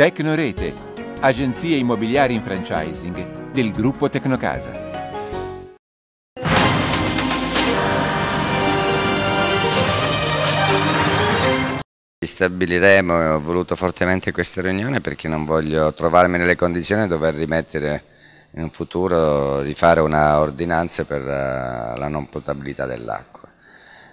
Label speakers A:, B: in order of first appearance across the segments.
A: Tecnorete, agenzia immobiliare in franchising del gruppo Tecnocasa. Stabiliremo, ho voluto fortemente questa riunione perché non voglio trovarmi nelle condizioni di dover rimettere in futuro, rifare una ordinanza per eh, la non potabilità dell'acqua.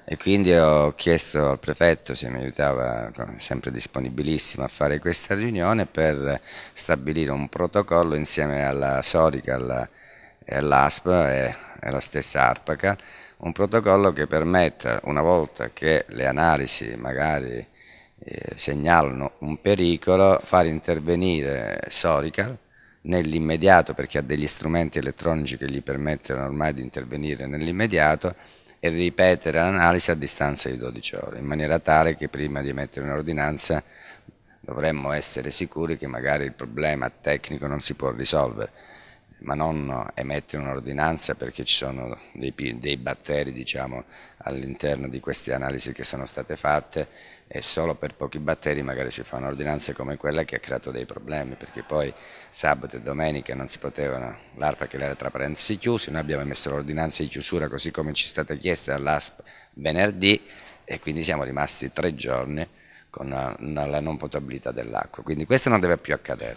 A: E quindi ho chiesto al prefetto se mi aiutava, sempre disponibilissimo, a fare questa riunione per stabilire un protocollo insieme alla Sorica, alla, all'ASP e alla stessa ARPACA, un protocollo che permetta, una volta che le analisi magari eh, segnalano un pericolo, far intervenire Sorica nell'immediato, perché ha degli strumenti elettronici che gli permettono ormai di intervenire nell'immediato, ripetere l'analisi a distanza di 12 ore, in maniera tale che prima di emettere un'ordinanza dovremmo essere sicuri che magari il problema tecnico non si può risolvere ma non emettere un'ordinanza perché ci sono dei, dei batteri diciamo, all'interno di queste analisi che sono state fatte e solo per pochi batteri magari si fa un'ordinanza come quella che ha creato dei problemi perché poi sabato e domenica non si potevano, l'ARPA che era tra parentesi chiusi, noi abbiamo emesso l'ordinanza di chiusura così come ci è stata chiesta dall'ASP venerdì e quindi siamo rimasti tre giorni con eh, la non potabilità dell'acqua, quindi questo non deve più accadere.